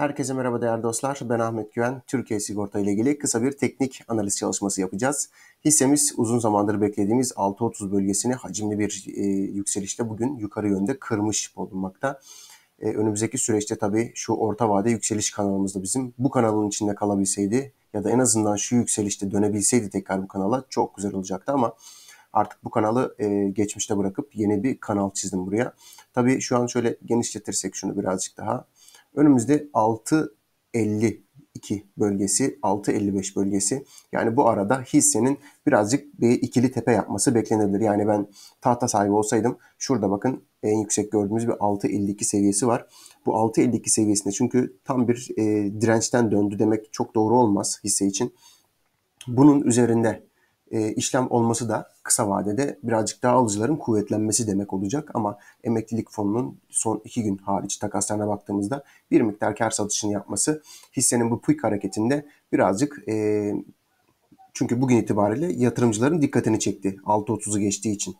Herkese merhaba değerli dostlar. Ben Ahmet Güven. Türkiye Sigorta ile ilgili kısa bir teknik analiz çalışması yapacağız. Hissemiz uzun zamandır beklediğimiz 6.30 bölgesini hacimli bir e, yükselişte bugün yukarı yönde kırmış bulunmakta. E, önümüzdeki süreçte tabii şu orta vade yükseliş kanalımızda bizim bu kanalın içinde kalabilseydi ya da en azından şu yükselişte dönebilseydi tekrar bu kanala çok güzel olacaktı ama artık bu kanalı e, geçmişte bırakıp yeni bir kanal çizdim buraya. Tabii şu an şöyle genişletirsek şunu birazcık daha Önümüzde 6.52 bölgesi, 6.55 bölgesi. Yani bu arada hissenin birazcık bir ikili tepe yapması beklenebilir. Yani ben tahta sahibi olsaydım şurada bakın en yüksek gördüğümüz bir 6.52 seviyesi var. Bu 6.52 seviyesinde çünkü tam bir e, dirençten döndü demek çok doğru olmaz hisse için. Bunun üzerinde e, işlem olması da kısa vadede birazcık daha alıcıların kuvvetlenmesi demek olacak. Ama emeklilik fonunun son iki gün hariç takaslarına baktığımızda bir miktar kar satışını yapması hissenin bu pik hareketinde birazcık e, çünkü bugün itibariyle yatırımcıların dikkatini çekti 6.30'u geçtiği için.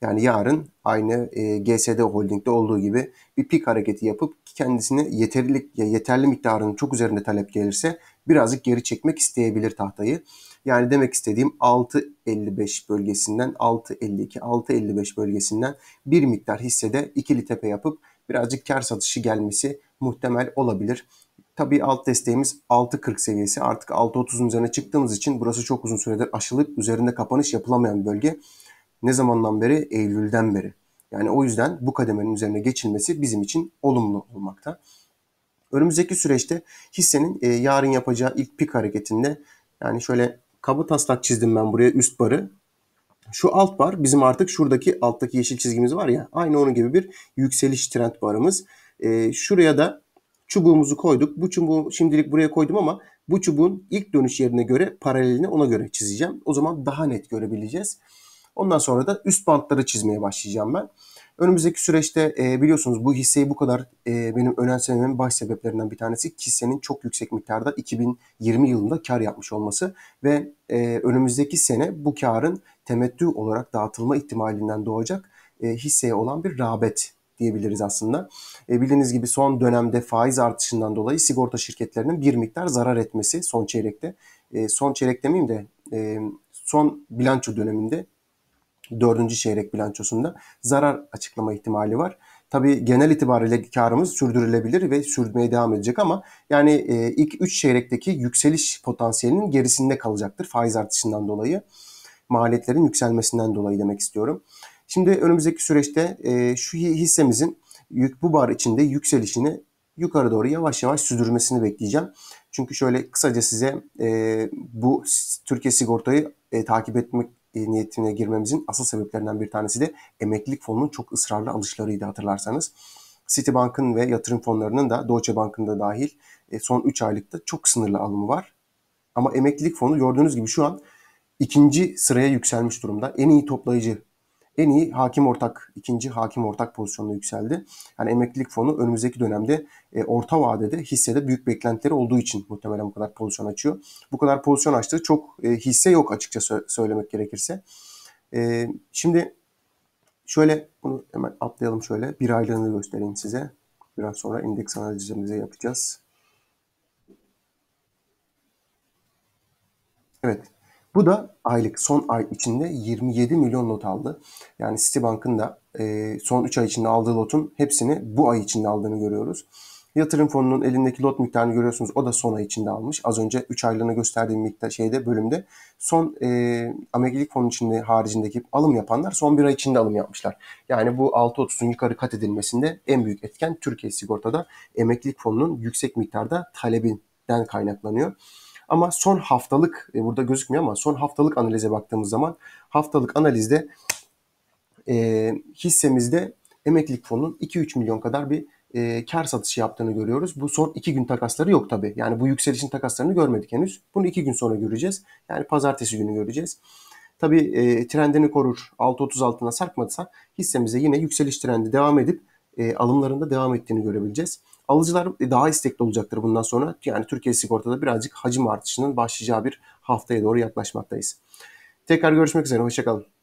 Yani yarın aynı e, GSD Holding'de olduğu gibi bir pik hareketi yapıp kendisine yeterli, yeterli miktarının çok üzerinde talep gelirse birazcık geri çekmek isteyebilir tahtayı. Yani demek istediğim 6.55 bölgesinden 6.52, 6.55 bölgesinden bir miktar hissede ikili tepe yapıp birazcık kar satışı gelmesi muhtemel olabilir. Tabii alt desteğimiz 6.40 seviyesi. Artık 6.30'un üzerine çıktığımız için burası çok uzun süredir aşılıp üzerinde kapanış yapılamayan bölge. Ne zamandan beri? Eylül'den beri. Yani o yüzden bu kademenin üzerine geçilmesi bizim için olumlu olmakta. Önümüzdeki süreçte hissenin e, yarın yapacağı ilk pik hareketinde yani şöyle Kaba taslak çizdim ben buraya üst barı. Şu alt bar bizim artık şuradaki alttaki yeşil çizgimiz var ya aynı onun gibi bir yükseliş trend barımız. E, şuraya da çubuğumuzu koyduk. Bu çubuğu şimdilik buraya koydum ama bu çubuğun ilk dönüş yerine göre paralelini ona göre çizeceğim. O zaman daha net görebileceğiz. Ondan sonra da üst bantları çizmeye başlayacağım ben. Önümüzdeki süreçte e, biliyorsunuz bu hisseyi bu kadar e, benim önemsememin baş sebeplerinden bir tanesi hissenin çok yüksek miktarda 2020 yılında kar yapmış olması ve e, önümüzdeki sene bu karın temettü olarak dağıtılma ihtimalinden doğacak e, hisseye olan bir rağbet diyebiliriz aslında. E, bildiğiniz gibi son dönemde faiz artışından dolayı sigorta şirketlerinin bir miktar zarar etmesi son çeyrekte. E, son çeyrek demeyeyim de e, son bilanço döneminde dördüncü çeyrek bilançosunda zarar açıklama ihtimali var. Tabii genel itibariyle karımız sürdürülebilir ve sürdürmeye devam edecek ama yani e, ilk 3 çeyrekteki yükseliş potansiyelinin gerisinde kalacaktır faiz artışından dolayı. Maliyetlerin yükselmesinden dolayı demek istiyorum. Şimdi önümüzdeki süreçte e, şu hissemizin bu bar içinde yükselişini yukarı doğru yavaş yavaş sürdürmesini bekleyeceğim. Çünkü şöyle kısaca size e, bu Türkiye sigortayı takip etmek niyetine girmemizin asıl sebeplerinden bir tanesi de emeklilik fonunun çok ısrarlı alışlarıydı hatırlarsanız. Citibank'ın ve yatırım fonlarının da Deutsche Bank'ın da dahil e, son 3 aylıkta çok sınırlı alımı var. Ama emeklilik fonu gördüğünüz gibi şu an ikinci sıraya yükselmiş durumda. En iyi toplayıcı en iyi hakim ortak, ikinci hakim ortak pozisyonuna yükseldi. Yani emeklilik fonu önümüzdeki dönemde e, orta vadede hissede büyük beklentileri olduğu için muhtemelen bu kadar pozisyon açıyor. Bu kadar pozisyon açtığı çok e, hisse yok açıkça sö- söylemek gerekirse. E, şimdi şöyle bunu hemen atlayalım şöyle. Bir aylığını göstereyim size. Biraz sonra endeks analizimizi yapacağız. Evet. Bu da aylık son ay içinde 27 milyon lot aldı. Yani Citibank'ın da e, son 3 ay içinde aldığı lotun hepsini bu ay içinde aldığını görüyoruz. Yatırım fonunun elindeki lot miktarını görüyorsunuz. O da son ay içinde almış. Az önce 3 aylığına gösterdiğim miktar şeyde bölümde son e, amelilik fonun içinde haricindeki alım yapanlar son 1 ay içinde alım yapmışlar. Yani bu 6.30'un yukarı kat edilmesinde en büyük etken Türkiye sigortada emeklilik fonunun yüksek miktarda talebinden kaynaklanıyor. Ama son haftalık e, burada gözükmüyor ama son haftalık analize baktığımız zaman haftalık analizde e, hissemizde emeklilik fonunun 2-3 milyon kadar bir e, kar satışı yaptığını görüyoruz. Bu son 2 gün takasları yok tabi. Yani bu yükselişin takaslarını görmedik henüz. Bunu 2 gün sonra göreceğiz. Yani pazartesi günü göreceğiz. Tabi e, trendini korur 6.30 altına sarkmadıysa hissemize yine yükseliş trendi devam edip e, alımlarında devam ettiğini görebileceğiz. Alıcılar e, daha istekli olacaktır bundan sonra. Yani Türkiye sigortada birazcık hacim artışının başlayacağı bir haftaya doğru yaklaşmaktayız. Tekrar görüşmek üzere. Hoşçakalın.